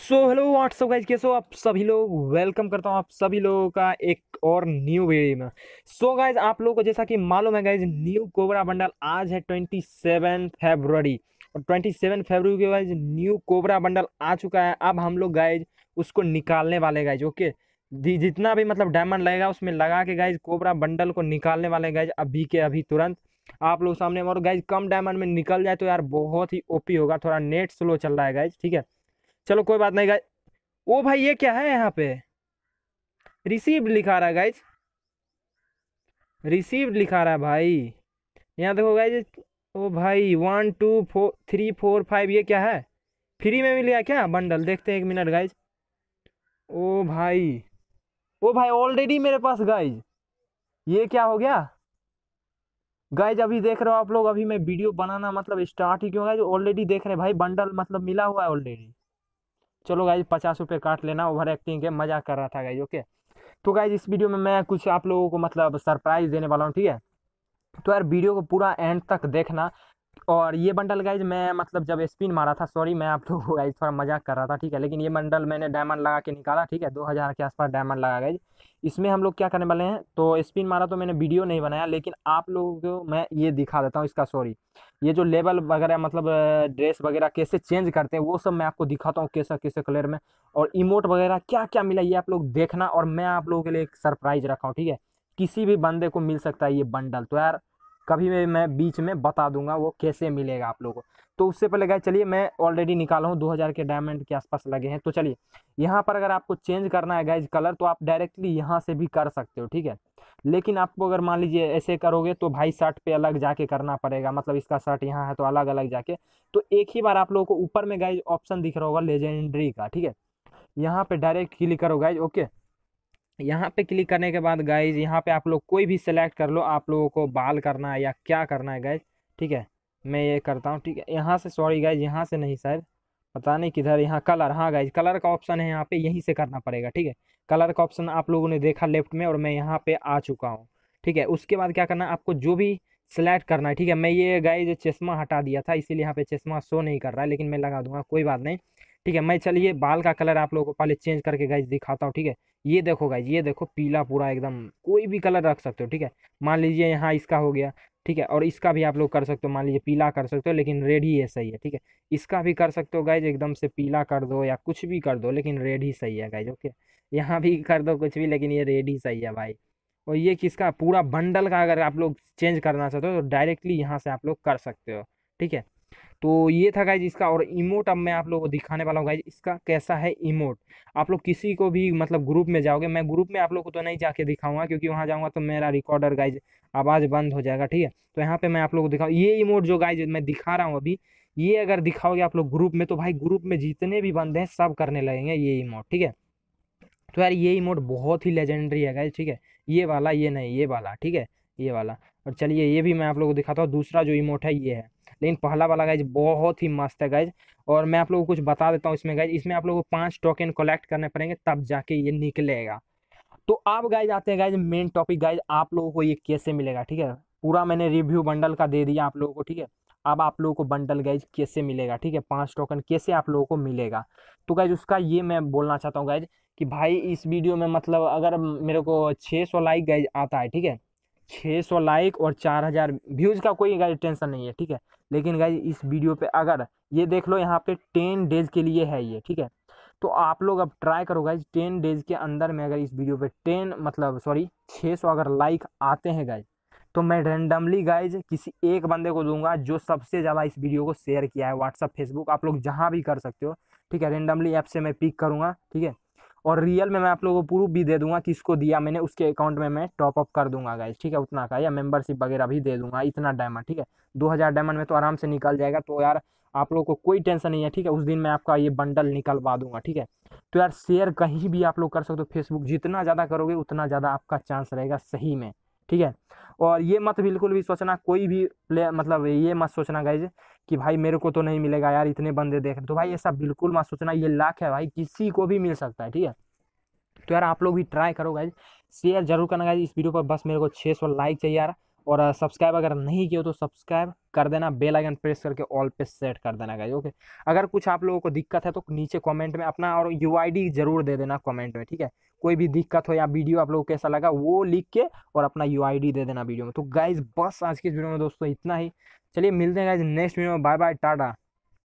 so hello what's up guys कैसे हो आप सभी लोग वेलकम करता हूँ आप सभी लोगों का एक और न्यू वीडियो में सो so गाइज आप लोगों को जैसा कि मालूम है गाइज न्यू कोबरा बंडल आज है ट्वेंटी सेवन फेबररी और ट्वेंटी सेवन फेबररी के गाइज न्यू कोबरा बंडल आ चुका है अब हम लोग गाइज उसको निकालने वाले गाइज ओके जी जितना भी मतलब डायमंड लगेगा उसमें लगा के गाइज कोबरा बंडल को निकालने वाले गाइज अभी के अभी तुरंत आप लोग सामने और गाइज कम डायमंड में निकल जाए तो यार बहुत ही ओपी होगा थोड़ा नेट स्लो चल रहा है गाइज ठीक है चलो कोई बात नहीं गाइज ओ भाई ये क्या है यहाँ पे रिसीव्ड लिखा रहा है गाइज रिसीव्ड लिखा रहा है भाई यहाँ देखो गाइज ओ भाई one two four three four five ये क्या है फ्री में मिल गया क्या बंडल देखते हैं एक मिनट गाइज ओ भाई ओ भाई ऑलरेडी मेरे पास गाइज ये क्या हो गया गाइज अभी देख रहे हो आप लोग अभी मैं वीडियो बनाना मतलब स्टार्ट ही क्यों गाइज ऑलरेडी देख रहे हैं भाई बंडल मतलब मिला हुआ है ऑलरेडी चलो गाइज पचास रुपये काट लेना ओवर एक्टिंग है मजाक कर रहा था गाइज ओके तो गाइज इस वीडियो में मैं कुछ आप लोगों को मतलब सरप्राइज देने वाला हूँ ठीक है तो यार वीडियो को पूरा एंड तक देखना और ये बंडल गाइज मैं मतलब जब स्पिन मारा था सॉरी मैं आप लोग गाइज थोड़ा मजाक कर रहा था ठीक है लेकिन ये बंडल मैंने डायमंड लगा के निकाला ठीक है दो हज़ार के आसपास डायमंड लगा गाइज इसमें हम लोग क्या करने वाले हैं तो स्पिन मारा तो मैंने वीडियो नहीं बनाया लेकिन आप लोगों को मैं ये दिखा देता हूँ इसका सॉरी ये जो लेवल वगैरह मतलब ड्रेस वगैरह कैसे चेंज करते हैं वो सब मैं आपको दिखाता हूँ कैसे कैसे कलर में और इमोट वगैरह क्या क्या मिला ये आप लोग देखना और मैं आप लोगों के लिए एक सरप्राइज रखा हूँ ठीक है किसी भी बंदे को मिल सकता है ये बंडल तो यार कभी मैं मैं बीच में बता दूंगा वो कैसे मिलेगा आप लोगों को तो उससे पहले गए चलिए मैं ऑलरेडी निकाला हूँ 2000 के डायमंड के आसपास लगे हैं तो चलिए यहाँ पर अगर आपको चेंज करना है गैज कलर तो आप डायरेक्टली यहाँ से भी कर सकते हो ठीक है लेकिन आपको अगर मान लीजिए ऐसे करोगे तो भाई शर्ट पे अलग जाके करना पड़ेगा मतलब इसका शर्ट यहाँ है तो अलग अलग जाके तो एक ही बार आप लोगों को ऊपर में गैज ऑप्शन दिख रहा होगा लेजेंड्री का ठीक है यहाँ पर डायरेक्ट क्लिक करो गैज ओके यहाँ पे क्लिक करने के बाद गाइज यहाँ पे आप लोग कोई भी सिलेक्ट कर लो आप लोगों को बाल करना है या क्या करना है गाइज ठीक है मैं ये करता हूँ ठीक है यहाँ से सॉरी गाइज यहाँ से नहीं शायद पता नहीं किधर यहाँ कलर हाँ गाइज कलर का ऑप्शन है यहाँ पे यहीं से करना पड़ेगा ठीक है कलर का ऑप्शन आप लोगों ने देखा लेफ्ट में और मैं यहाँ पे आ चुका हूँ ठीक है उसके बाद क्या करना है आपको जो भी सिलेक्ट करना है ठीक है मैं ये गाइज चश्मा हटा दिया था इसीलिए यहाँ पे चश्मा शो नहीं कर रहा है लेकिन मैं लगा दूंगा कोई बात नहीं ठीक है मैं चलिए बाल का कलर आप लोगों को पहले चेंज करके गाइज दिखाता हूँ ठीक है ये देखो गाइज ये देखो पीला पूरा एकदम कोई भी कलर रख सकते हो ठीक है मान लीजिए यहाँ इसका हो गया ठीक है और इसका भी आप लोग कर सकते हो मान लीजिए पीला कर सकते हो लेकिन रेड ही है सही है ठीक है इसका भी कर सकते हो गाइज एकदम से पीला कर दो या कुछ भी कर दो लेकिन रेड ही सही है गाइज ओके यहाँ भी कर दो कुछ भी लेकिन ये रेड ही सही है भाई और ये किसका पूरा बंडल का अगर आप लोग चेंज करना चाहते हो तो डायरेक्टली यहाँ से आप लोग कर सकते हो ठीक है तो ये था गाइज इसका और इमोट अब मैं आप लोगों को दिखाने वाला हूँ गाइज इसका कैसा है इमोट आप लोग किसी को भी मतलब ग्रुप में जाओगे मैं ग्रुप में आप लोग को तो नहीं जाके दिखाऊंगा क्योंकि वहाँ जाऊँगा तो मेरा रिकॉर्डर गाइज आवाज़ बंद हो जाएगा ठीक है तो यहाँ पे मैं आप लोग को दिखाऊँ ये इमोट जो गाइज मैं दिखा रहा हूँ अभी ये अगर दिखाओगे आप लोग ग्रुप में तो भाई ग्रुप में जितने भी बंदे हैं सब करने लगेंगे ये इमोट ठीक है तो यार ये इमोट बहुत ही लेजेंडरी है गाइज ठीक है ये वाला ये नहीं ये वाला ठीक है ये वाला और चलिए ये भी मैं आप लोग को दिखाता हूँ दूसरा जो इमोट है ये है लेकिन पहला वाला गाइज बहुत ही मस्त है गाइज और मैं आप लोगों को कुछ बता देता हूँ इसमें गाइज इसमें आप लोगों को पाँच टोकन कलेक्ट करने पड़ेंगे तब जाके ये निकलेगा तो आप गाइज आते हैं गाइज मेन टॉपिक गाइज आप लोगों को ये कैसे मिलेगा ठीक है पूरा मैंने रिव्यू बंडल का दे दिया आप लोगों को ठीक है अब आप लोगों को बंडल गाइज कैसे मिलेगा ठीक है पांच टोकन कैसे आप लोगों को मिलेगा तो गाइज उसका ये मैं बोलना चाहता हूँ गाइज कि भाई इस वीडियो में मतलब अगर मेरे को छः सौ लाइक गाइज आता है ठीक है छः सौ लाइक और चार हज़ार व्यूज़ का कोई गाइज टेंशन नहीं है ठीक है लेकिन गाइज इस वीडियो पे अगर ये देख लो यहाँ पे टेन डेज के लिए है ये ठीक है तो आप लोग अब ट्राई करो गाइज टेन डेज के अंदर में अगर इस वीडियो पे टेन मतलब सॉरी छः सौ अगर लाइक आते हैं गाइज तो मैं रेंडमली गाइज किसी एक बंदे को दूंगा जो सबसे ज़्यादा इस वीडियो को शेयर किया है व्हाट्सअप फेसबुक आप लोग जहाँ भी कर सकते हो ठीक है रेंडमली ऐप से मैं पिक करूँगा ठीक है और रियल में मैं आप लोगों को प्रूफ भी दे दूंगा कि इसको दिया मैंने उसके अकाउंट में मैं टॉप अप कर दूंगा गाइज ठीक है उतना का या मेंबरशिप वगैरह भी दे दूंगा इतना डायमंड ठीक है दो हज़ार डायमंड में तो आराम से निकल जाएगा तो यार आप लोग को कोई टेंशन नहीं है ठीक है उस दिन मैं आपका ये बंडल निकलवा दूंगा ठीक है तो यार शेयर कहीं भी आप लोग कर सकते हो फेसबुक जितना ज़्यादा करोगे उतना ज़्यादा आपका चांस रहेगा सही में ठीक है और ये मत बिल्कुल भी सोचना कोई भी प्लेयर मतलब ये मत सोचना गाइज कि भाई मेरे को तो नहीं मिलेगा यार इतने बंदे देख तो भाई ऐसा बिल्कुल मत सोचना ये लाख है भाई किसी को भी मिल सकता है ठीक है तो यार आप लोग भी ट्राई करो गाइज शेयर जरूर करना गाइज इस वीडियो पर बस मेरे को छः लाइक चाहिए यार और सब्सक्राइब अगर नहीं किया तो सब्सक्राइब कर देना बेल आइकन प्रेस करके ऑल पे सेट कर देना गाइज ओके अगर कुछ आप लोगों को दिक्कत है तो नीचे कमेंट में अपना और यू जरूर दे देना कमेंट में ठीक है कोई भी दिक्कत हो या वीडियो आप लोगों को कैसा लगा वो लिख के और अपना यू दे देना वीडियो में तो गाइज बस आज के इस वीडियो में दोस्तों इतना ही चलिए मिलते हैं गाइज नेक्स्ट वीडियो में बाय बाय टाटा